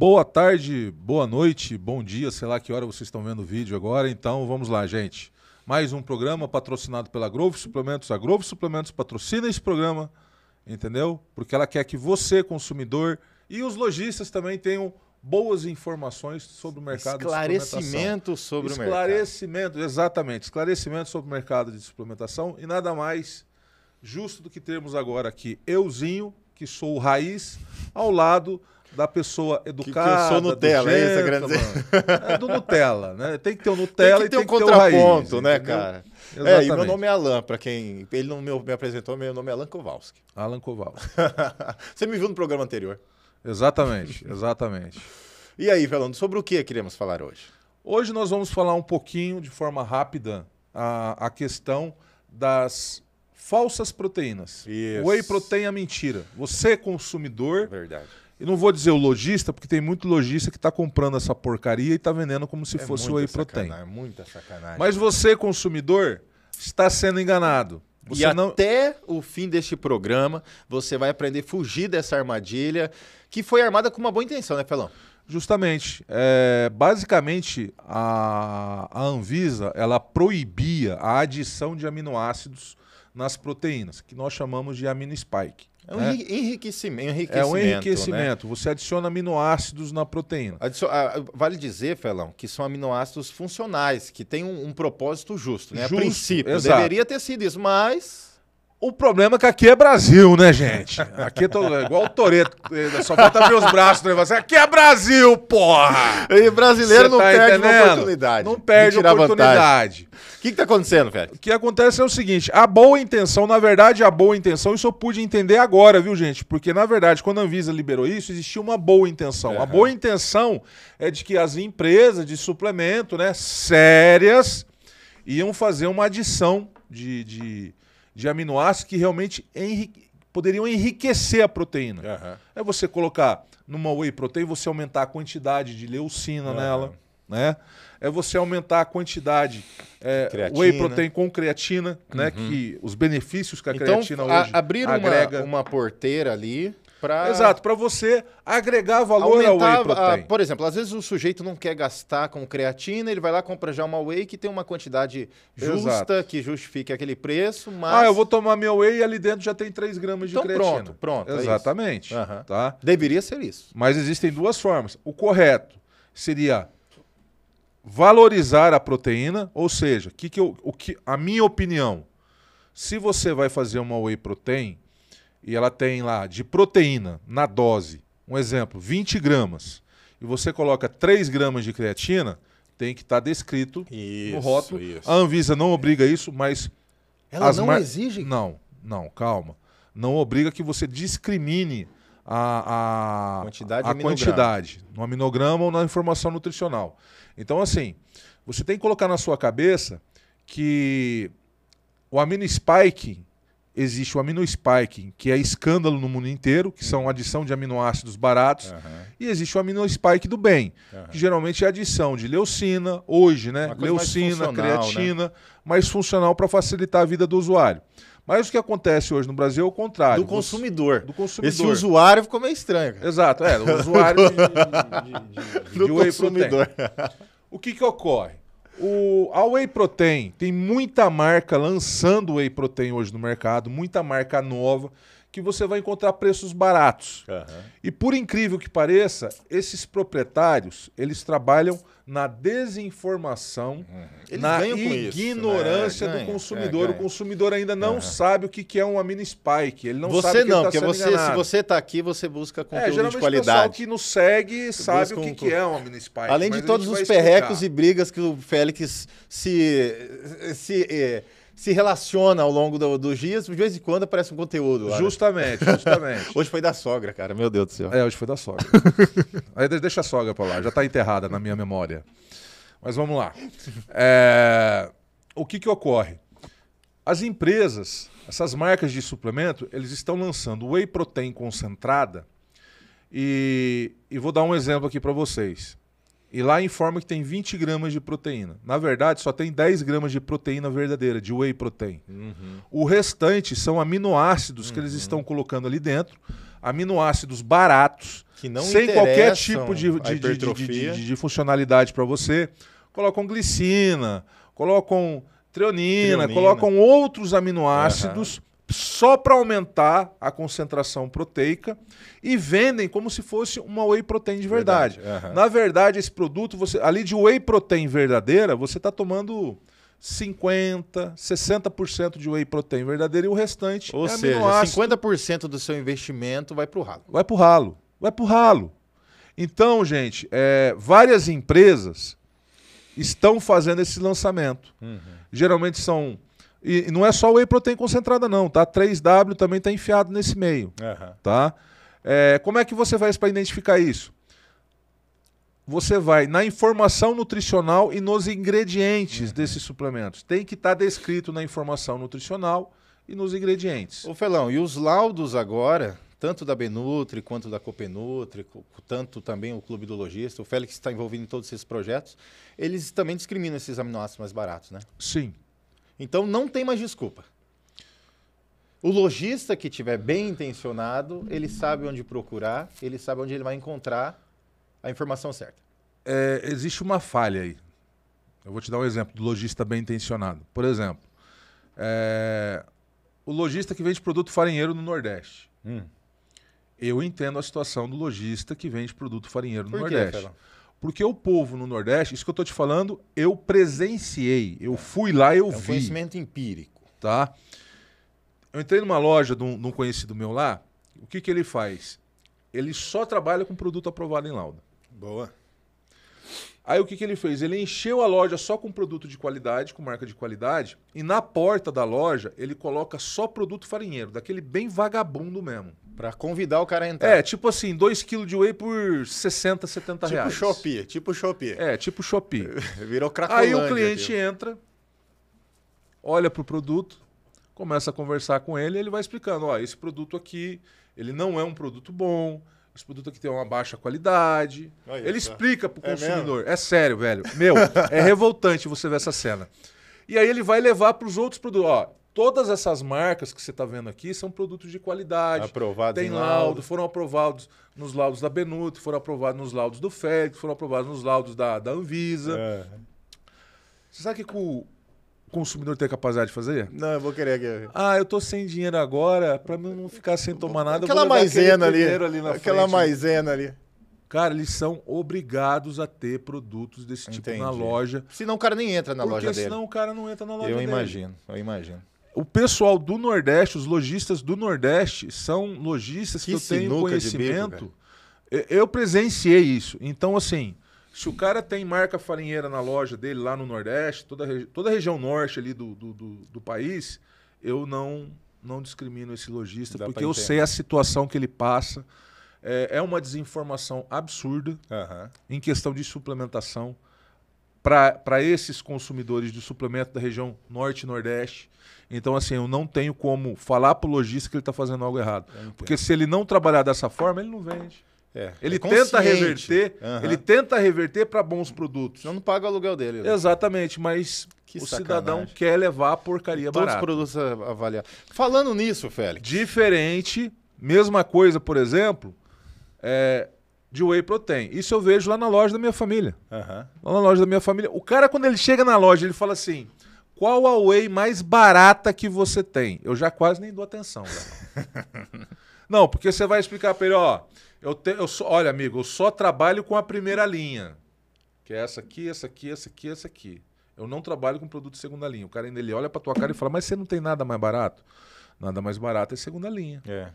Boa tarde, boa noite, bom dia, sei lá que hora vocês estão vendo o vídeo agora. Então vamos lá, gente. Mais um programa patrocinado pela Grove Suplementos. A Grove Suplementos patrocina esse programa, entendeu? Porque ela quer que você, consumidor, e os lojistas também tenham boas informações sobre o mercado esclarecimento de suplementação. sobre o mercado. Esclarecimento, exatamente. Esclarecimento sobre o mercado de suplementação e nada mais justo do que temos agora aqui euzinho, que sou o raiz, ao lado da pessoa educada. Que, que eu sou Nutella, é isso grande É do Nutella, né? Tem que ter o Nutella tem que ter e tem um que ter o contraponto, raiz, né, cara? Exatamente. É, e meu nome é Alan, para quem. Ele não me apresentou, meu nome é Alan Kowalski. Alan Kowalski. Você me viu no programa anterior. Exatamente, exatamente. e aí, Velando, sobre o que queremos falar hoje? Hoje nós vamos falar um pouquinho, de forma rápida, a, a questão das falsas proteínas. Isso. Whey protein é mentira. Você, consumidor. Verdade e não vou dizer o lojista, porque tem muito lojista que está comprando essa porcaria e está vendendo como se é fosse o whey protein. É muita sacanagem. Mas você, consumidor, está sendo enganado. Você e não... até o fim deste programa, você vai aprender a fugir dessa armadilha, que foi armada com uma boa intenção, né, Pelão? Justamente. É, basicamente, a, a Anvisa ela proibia a adição de aminoácidos nas proteínas, que nós chamamos de amino spike. É um é. enriquecimento, enriquecimento. É um né? enriquecimento. Né? Você adiciona aminoácidos na proteína. Ah, ah, vale dizer, Felão, que são aminoácidos funcionais, que têm um, um propósito justo, né? Justo, a princípio. Exato. Deveria ter sido isso, mas. O problema é que aqui é Brasil, né, gente? Aqui é todo, igual o Toreto. Eh, só falta ver os braços pra você. Aqui é Brasil, porra! E brasileiro não tá perde entendendo? uma oportunidade. Não perde a oportunidade. O que, que tá acontecendo, velho? O que acontece é o seguinte: a boa intenção, na verdade, a boa intenção, isso eu pude entender agora, viu, gente? Porque, na verdade, quando a Anvisa liberou isso, existia uma boa intenção. Uhum. A boa intenção é de que as empresas de suplemento, né, sérias, iam fazer uma adição de, de de aminoácidos que realmente enrique... poderiam enriquecer a proteína. Uhum. É você colocar numa whey protein, você aumentar a quantidade de leucina uhum. nela, né? É você aumentar a quantidade é, whey protein com creatina, né? uhum. né? Que os benefícios que a então, creatina hoje a, abrir agrega... uma, uma porteira ali Pra... Exato, para você agregar valor Aumentar, ao whey protein. A, por exemplo, às vezes o sujeito não quer gastar com creatina, ele vai lá compra já uma whey que tem uma quantidade justa, Exato. que justifique aquele preço, mas... Ah, eu vou tomar minha whey e ali dentro já tem 3 gramas de então, creatina. pronto, pronto. É Exatamente. É uhum. tá? Deveria ser isso. Mas existem duas formas. O correto seria valorizar a proteína, ou seja, que que eu, o que, a minha opinião, se você vai fazer uma whey protein e ela tem lá de proteína na dose, um exemplo, 20 gramas, e você coloca 3 gramas de creatina, tem que estar tá descrito isso, no rótulo. Isso. A Anvisa não obriga isso, mas. Ela não exige? Não, não, calma. Não obriga que você discrimine a, a quantidade, a quantidade no aminograma ou na informação nutricional. Então, assim, você tem que colocar na sua cabeça que o amino spike existe o aminospiking, que é escândalo no mundo inteiro, que uhum. são adição de aminoácidos baratos, uhum. e existe o aminospike do bem, uhum. que geralmente é adição de leucina, hoje, né? Leucina, né? creatina, né? mais funcional para facilitar a vida do usuário. Mas o que acontece hoje no Brasil é o contrário. Do consumidor. Do consumidor. Esse usuário ficou meio estranho. Cara. Exato, é, o usuário de, de, de, de do consumidor. Protein. O que, que ocorre? O, a Whey Protein, tem muita marca lançando Whey Protein hoje no mercado, muita marca nova, que você vai encontrar preços baratos. Uhum. E por incrível que pareça, esses proprietários, eles trabalham na desinformação, uhum. na ignorância isso, né? do consumidor. É, O consumidor ainda não uhum. sabe o que é um amino spike. Ele não você sabe não, que ele tá porque você, se você está aqui, você busca é, conteúdo é, de qualidade. O pessoal que nos segue você sabe o que, um... que, é um amino spike. Além de todos os perrecos explicar. e brigas que o Félix se, se, se eh, se relaciona ao longo do, dos dias, de vez em quando aparece um conteúdo. Lá, justamente, né? justamente. hoje foi da sogra, cara, meu Deus do céu. É, hoje foi da sogra. Aí deixa a sogra pra lá, já tá enterrada na minha memória. Mas vamos lá. É... O que que ocorre? As empresas, essas marcas de suplemento, eles estão lançando whey protein concentrada e, e vou dar um exemplo aqui para vocês e lá informa que tem 20 gramas de proteína. Na verdade, só tem 10 gramas de proteína verdadeira, de whey protein. Uhum. O restante são aminoácidos uhum. que eles uhum. estão colocando ali dentro, aminoácidos baratos, que não sem qualquer tipo de, de, de, de funcionalidade para você. Colocam glicina, colocam treonina, treonina, colocam outros aminoácidos. Uhum só para aumentar a concentração proteica e vendem como se fosse uma whey protein de verdade. verdade. Uhum. Na verdade, esse produto, você ali de whey protein verdadeira, você está tomando 50, 60% de whey protein verdadeira e o restante Ou é seja, aminoácido. 50% do seu investimento vai para o ralo. Vai para o ralo. Vai para o ralo. Então, gente, é, várias empresas estão fazendo esse lançamento. Uhum. Geralmente são e não é só whey protein concentrada, não, tá? 3W também está enfiado nesse meio, uhum. tá? É, como é que você faz para identificar isso? Você vai na informação nutricional e nos ingredientes uhum. desses suplementos. Tem que estar tá descrito na informação nutricional e nos ingredientes. Ô Felão, e os laudos agora, tanto da Benutri quanto da Copenutri, tanto também o Clube do Logista, o Félix está envolvido em todos esses projetos, eles também discriminam esses aminoácidos mais baratos, né? Sim, então não tem mais desculpa. O lojista que tiver bem intencionado, ele sabe onde procurar, ele sabe onde ele vai encontrar a informação certa. É, existe uma falha aí. Eu vou te dar um exemplo do lojista bem intencionado. Por exemplo, é, o lojista que vende produto farinheiro no Nordeste. Hum. Eu entendo a situação do lojista que vende produto farinheiro no Por Nordeste. Que, porque o povo no Nordeste, isso que eu estou te falando, eu presenciei, eu fui lá, eu é um vi. conhecimento empírico. Tá? Eu entrei numa loja de um, de um conhecido meu lá, o que, que ele faz? Ele só trabalha com produto aprovado em lauda. Boa. Aí o que, que ele fez? Ele encheu a loja só com produto de qualidade, com marca de qualidade, e na porta da loja ele coloca só produto farinheiro, daquele bem vagabundo mesmo. Pra convidar o cara a entrar. É, tipo assim, 2 kg de whey por 60, 70 tipo reais. Shopee, tipo Shopee. É, tipo Shopee. Virou Cracolândia. Aí o cliente tipo. entra, olha pro produto, começa a conversar com ele, ele vai explicando, ó, esse produto aqui, ele não é um produto bom, esse produto aqui tem uma baixa qualidade. ele tá. explica pro é consumidor. É, é sério, velho. Meu, é revoltante você ver essa cena. E aí ele vai levar para os outros produtos. Ó, Todas essas marcas que você está vendo aqui são produtos de qualidade. Aprovado Tem laudo, laudo, foram aprovados nos laudos da Benut, foram aprovados nos laudos do FED, foram aprovados nos laudos da, da Anvisa. É. Você sabe o que o consumidor tem a capacidade de fazer? Não, eu vou querer aqui. Ah, eu estou sem dinheiro agora, para não ficar sem tomar nada. Aquela maisena ali, ali aquela frente. maisena ali. Cara, eles são obrigados a ter produtos desse tipo Entendi. na loja. Senão o cara nem entra na loja senão Porque Senão o cara não entra na loja eu dele. Eu imagino, eu imagino. O pessoal do Nordeste, os lojistas do Nordeste, são lojistas que, que eu tenho conhecimento. Bico, eu presenciei isso. Então, assim, se o cara tem marca farinheira na loja dele lá no Nordeste, toda, regi toda a região norte ali do, do, do, do, país, eu não, não discrimino esse lojista, porque eu sei a situação que ele passa. É, é uma desinformação absurda uhum. em questão de suplementação para esses consumidores de suplemento da região norte e nordeste. Então, assim, eu não tenho como falar para o lojista que ele está fazendo algo errado. Porque se ele não trabalhar dessa forma, ele não vende. É, é ele, é tenta reverter, uhum. ele tenta reverter para bons produtos. Senão não paga o aluguel dele. Né? Exatamente, mas que o sacanagem. cidadão quer levar a porcaria Todos barata. Todos os produtos avaliados. Falando nisso, Félix. Diferente, mesma coisa, por exemplo, é, de whey protein. Isso eu vejo lá na loja da minha família. Uhum. Lá na loja da minha família. O cara, quando ele chega na loja, ele fala assim: qual a whey mais barata que você tem? Eu já quase nem dou atenção, né? Não, porque você vai explicar para ele, ó, eu te, eu só, olha, amigo, eu só trabalho com a primeira linha, que é essa aqui, essa aqui, essa aqui, essa aqui. Eu não trabalho com produto de segunda linha. O cara ainda ele olha para tua cara e fala: "Mas você não tem nada mais barato?" Nada mais barato é segunda linha. É.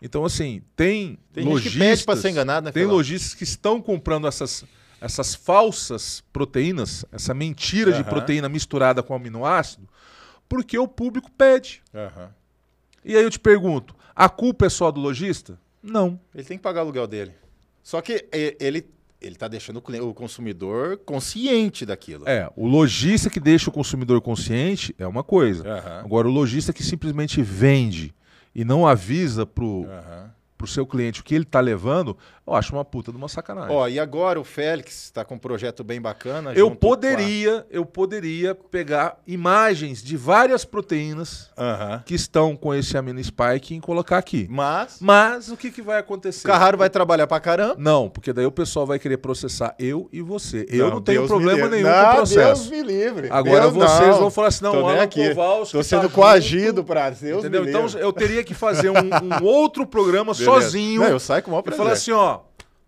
Então, assim, tem, tem lojistas. ser enganado, né, Tem lojistas que estão comprando essas, essas falsas proteínas, essa mentira uhum. de proteína misturada com aminoácido, porque o público pede. Uhum. E aí eu te pergunto: a culpa é só do lojista? Não. Ele tem que pagar o aluguel dele. Só que ele ele está deixando o consumidor consciente daquilo. É, o lojista que deixa o consumidor consciente é uma coisa. Uhum. Agora, o lojista que simplesmente vende e não avisa pro, uhum para o seu cliente o que ele está levando, eu acho uma puta de uma sacanagem. Ó, e agora o Félix está com um projeto bem bacana. Eu poderia, a... eu poderia pegar imagens de várias proteínas que estão com esse amino spike e colocar aqui. Mas, mas o que, que vai acontecer? O Carraro vai trabalhar para caramba? Não, porque daí o pessoal vai querer processar eu e você. Eu não, não tenho Deus problema nenhum não, com o processo. Deus me livre. Agora Deus vocês não. vão falar assim, não, Tô Alan aqui. Tô tá sendo tá coagido para Deus Entendeu? Então eu teria que fazer um, um outro programa sozinho. Não, eu saio com o maior prazer. E assim, ó,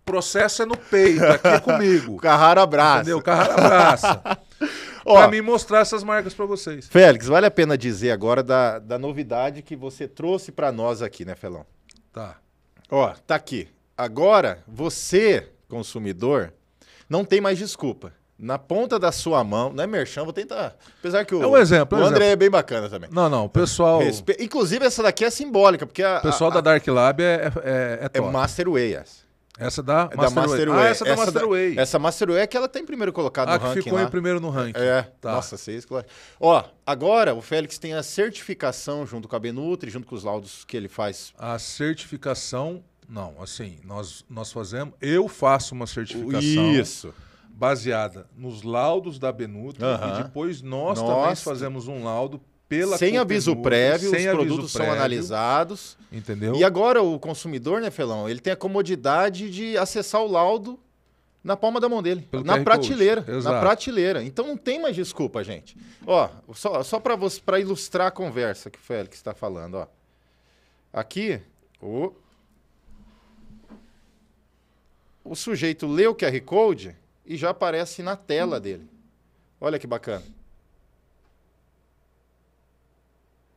processo é no peito, aqui é comigo. Carrara abraça. Entendeu? Carrara abraça. ó, pra mim mostrar essas marcas para vocês. Félix, vale a pena dizer agora da, da novidade que você trouxe para nós aqui, né, Felão? Tá. Ó, tá aqui. Agora, você, consumidor, não tem mais desculpa na ponta da sua mão. Não é merchan, vou tentar. Apesar que o, é um exemplo, é o é André exemplo. é bem bacana também. Não, não, o pessoal. Respe... Inclusive, essa daqui é simbólica, porque a. O pessoal a, da Dark Lab é é, é. é, é, top. Master Way, essa. Essa da Master, da Master Way. Way. Ah, essa da essa Master da, Way. Essa Master Way é que ela tem primeiro colocado ah, no ranking. ficou em né? primeiro no ranking. É. Tá. Nossa, vocês, claro. Ó, agora o Félix tem a certificação junto com a Benutri, junto com os laudos que ele faz. A certificação, não, assim, nós, nós fazemos. Eu faço uma certificação. Isso baseada nos laudos da Benuto e depois nós também fazemos um laudo pela sem aviso prévio, sem os produtos prévio, são analisados, entendeu? E agora o consumidor, né, Felão, ele tem a comodidade de acessar o laudo na palma da mão dele, Pelo na prateleira, na prateleira. Então não tem mais desculpa, gente. Ó, só, só para para ilustrar a conversa que o Félix está falando, ó. Aqui, o o sujeito lê o QR Code, e já aparece na tela dele. Olha que bacana.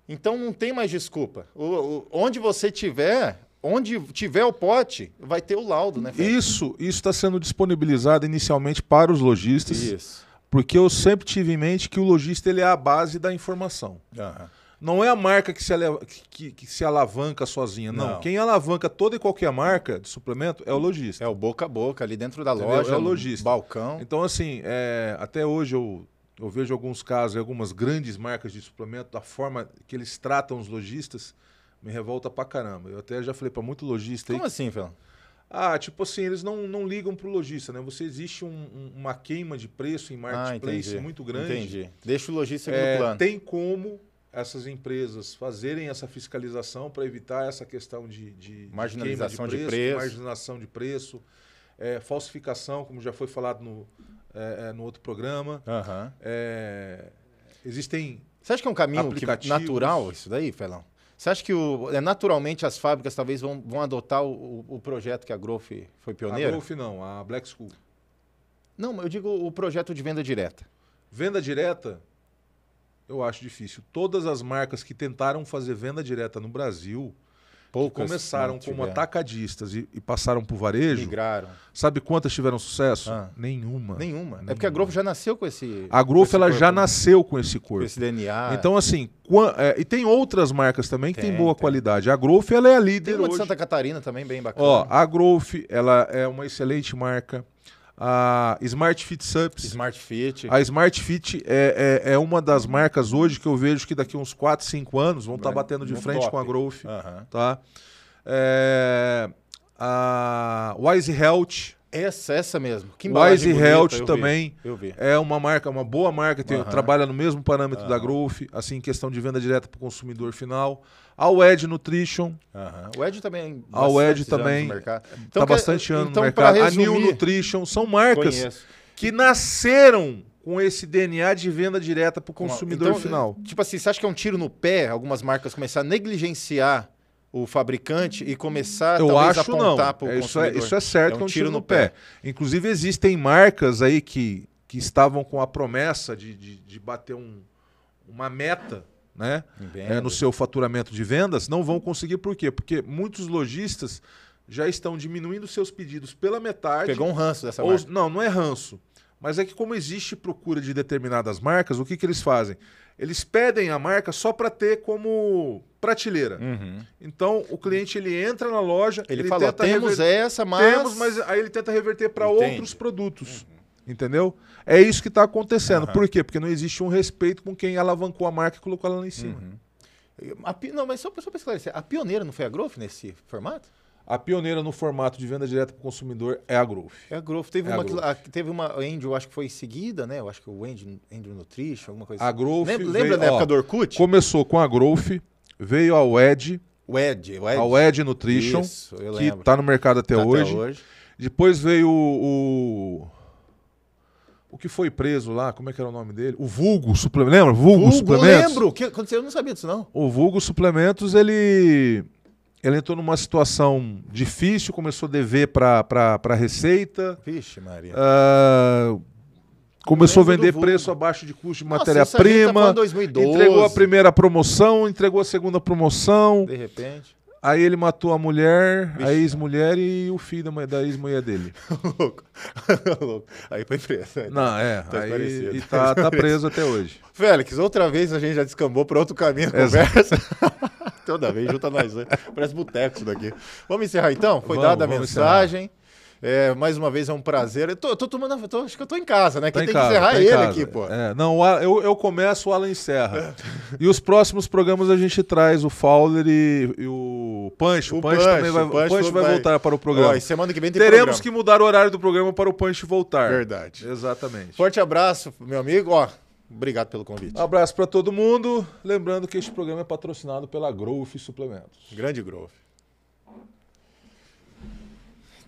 Então não tem mais desculpa. O, o, onde você tiver, onde tiver o pote, vai ter o laudo, né? Isso, isso está sendo disponibilizado inicialmente para os lojistas. Isso. Porque eu sempre tive em mente que o lojista ele é a base da informação. Uhum não é a marca que se, que, que se alavanca sozinha, não. não. Quem alavanca toda e qualquer marca de suplemento é o lojista. É o boca a boca, ali dentro da Entendeu? loja, é o lojista. balcão. Então, assim, é, até hoje eu, eu vejo alguns casos, algumas grandes marcas de suplemento, da forma que eles tratam os lojistas, me revolta pra caramba. Eu até já falei para muito lojista Como aí, assim, Fel? Ah, tipo assim, eles não, não ligam pro lojista, né? Você existe um, um, uma queima de preço em ah, marketplace ah, muito grande. Entendi. Deixa o lojista é, no plano. Tem como essas empresas fazerem essa fiscalização para evitar essa questão de, de marginalização de, preço, de preço, marginalização de preço, é, falsificação, como já foi falado no, é, é no outro programa. Uhum. É, existem. Você acha que é um caminho que, natural isso daí, Felão? Você acha que o, é naturalmente as fábricas talvez vão, vão adotar o, o projeto que a Growth foi pioneira? A Growth não, a Black School. Não, eu digo o projeto de venda direta. Venda direta? eu acho difícil. Todas as marcas que tentaram fazer venda direta no Brasil, Poucas que começaram como atacadistas e, e passaram para o varejo. Migraram. Sabe quantas tiveram sucesso? Ah. Nenhuma. Nenhuma. É porque a Growth já nasceu com esse. A Growth ela corpo. já né? nasceu com esse corpo. Com esse DNA. Então, assim. É, e tem outras marcas também que tem, boa tem. qualidade. A Growth ela é a líder. Tem uma hoje. de Santa Catarina também, bem bacana. Ó, a Growth ela é uma excelente marca a Smart Fit Subs. Smart Fit. A Smart Fit é, é, é, uma das marcas hoje que eu vejo que daqui uns 4, 5 anos vão estar tá batendo de frente top. com a Growth. Uhum. Tá? É, a Wise Health. Essa, essa mesmo. Que Wise Health eu também. Vi, eu vi. É uma marca, uma boa marca, tem, uhum. trabalha no mesmo parâmetro uhum. da Growth, assim, questão de venda direta para o consumidor final. A WED Nutrition. Uhum. O Ed também. Tá então, então, a WED também. Está então, bastante ano então, no mercado. Resumir, a New Nutrition. São marcas conheço. que nasceram com esse DNA de venda direta para o consumidor então, final. Tipo assim, você acha que é um tiro no pé algumas marcas começar a negligenciar o fabricante e começar Eu talvez, acho não. É, isso, é, isso é certo é um, que é um tiro, tiro no, pé. pé. Inclusive existem marcas aí que, que estavam com a promessa de, de, de bater um, uma meta né, é, no seu faturamento de vendas, não vão conseguir. Por quê? Porque muitos lojistas já estão diminuindo seus pedidos pela metade. Pegou um ranço dessa ou, marca. Não, não é ranço. Mas é que como existe procura de determinadas marcas, o que, que eles fazem? Eles pedem a marca só para ter como prateleira. Uhum. Então o cliente ele entra na loja, ele, ele fala, temos essa, mas temos, mas aí ele tenta reverter para outros produtos. Uhum. Entendeu? É isso que está acontecendo. Uhum. Por quê? Porque não existe um respeito com quem alavancou a marca e colocou ela lá em cima. Uhum. A, não, mas só, só para esclarecer, a pioneira não foi a Growth nesse formato? A pioneira no formato de venda direta para o consumidor é a Growth. É a Growth. Teve, é uma, a Growth. A, teve uma, Andrew, acho que foi seguida, né? Eu acho que o Andrew, Andrew Nutrition, alguma coisa a assim. Growth lembra, lembra veio, da época do Orkut? Começou com a Growth, veio a WED. WED, WED. A WED Nutrition, Isso, que está no mercado até, tá hoje. até hoje. Depois veio o, o o que foi preso lá, como é que era o nome dele? O Vulgo Suplementos. Lembra? Vulgo, Vulgo Suplementos. Lembro. Que, aconteceu, eu não sabia disso, não. O Vulgo Suplementos, ele, ele entrou numa situação difícil, começou a dever para a Receita. Vixe, Maria. Uh, Começou a vender preço abaixo de custo de matéria-prima. Tá entregou a primeira promoção, entregou a segunda promoção. De repente. Aí ele matou a mulher, Vixe. a ex-mulher e o filho da, da ex-mulher dele. louco. louco. Aí foi preso. Né? Não, é. Tá aí, e tá, tá, tá preso até hoje. Félix, outra vez a gente já descambou para outro caminho a conversa. Toda vez junta nós dois. Parece boteco isso daqui. Vamos encerrar então? Foi vamos, dada a mensagem. Encerrar. É, mais uma vez é um prazer. Eu tô, tô tomando. tô, acho que eu tô em casa, né? Tá tem casa, que encerrar tá ele casa. aqui, pô. É, não, eu, eu começo, o Alan encerra. É. e os próximos programas a gente traz o Fowler e, e o Pancho. O, o Pancho, também vai, vai voltar para o programa. Ó, semana que vem tem Teremos programa. que mudar o horário do programa para o Pancho voltar. Verdade. Exatamente. Forte abraço, meu amigo. Ó, Obrigado pelo convite. Um abraço para todo mundo. Lembrando que este programa é patrocinado pela Growth Suplementos. Grande Growth.